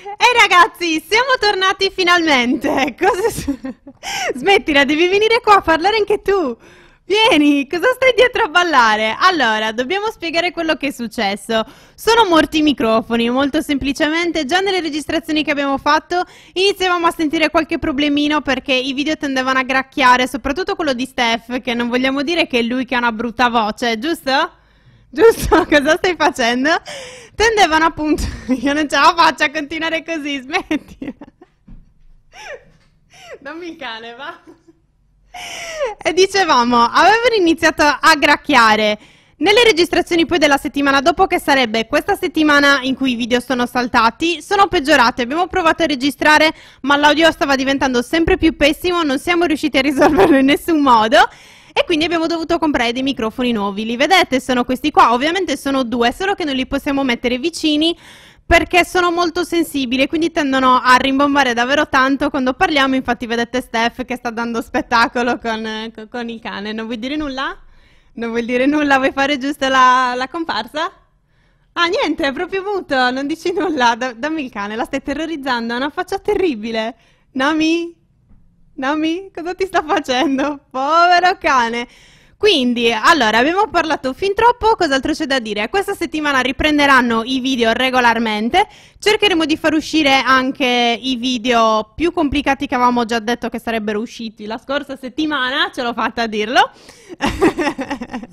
Ehi ragazzi, siamo tornati finalmente! Cosa... Smettila, devi venire qua a parlare anche tu! Vieni, cosa stai dietro a ballare? Allora, dobbiamo spiegare quello che è successo. Sono morti i microfoni, molto semplicemente, già nelle registrazioni che abbiamo fatto iniziavamo a sentire qualche problemino perché i video tendevano a gracchiare, soprattutto quello di Steph, che non vogliamo dire che è lui che ha una brutta voce, giusto? Giusto? Cosa stai facendo? tendevano appunto, io non ce la faccio a continuare così, smetti Dammi il cane, va. E dicevamo, avevano iniziato a gracchiare. Nelle registrazioni poi della settimana dopo, che sarebbe questa settimana in cui i video sono saltati, sono peggiorati. Abbiamo provato a registrare, ma l'audio stava diventando sempre più pessimo, non siamo riusciti a risolverlo in nessun modo e quindi abbiamo dovuto comprare dei microfoni nuovi. Li vedete? Sono questi qua. Ovviamente sono due, solo che non li possiamo mettere vicini perché sono molto sensibili e quindi tendono a rimbombare davvero tanto quando parliamo. Infatti, vedete Steph che sta dando spettacolo con, con, il cane. Non vuoi dire nulla? Non vuol dire nulla? Vuoi fare giusto la, la comparsa? Ah, niente, è proprio muto, non dici nulla. Da, dammi il cane, la stai terrorizzando, ha una faccia terribile. Nami, Nami, cosa ti sta facendo? Povero cane. Quindi, allora, abbiamo parlato fin troppo, cos'altro c'è da dire? Questa settimana riprenderanno i video regolarmente, cercheremo di far uscire anche i video più complicati che avevamo già detto che sarebbero usciti la scorsa settimana, ce l'ho fatta a dirlo.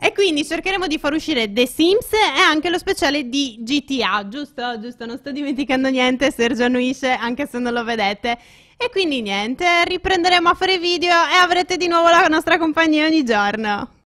e quindi cercheremo di far uscire The Sims e anche lo speciale di GTA, giusto? Giusto, non sto dimenticando niente, Sergio annuisce anche se non lo vedete. E quindi niente, riprenderemo a fare video e avrete di nuovo la nostra compagnia ogni giorno.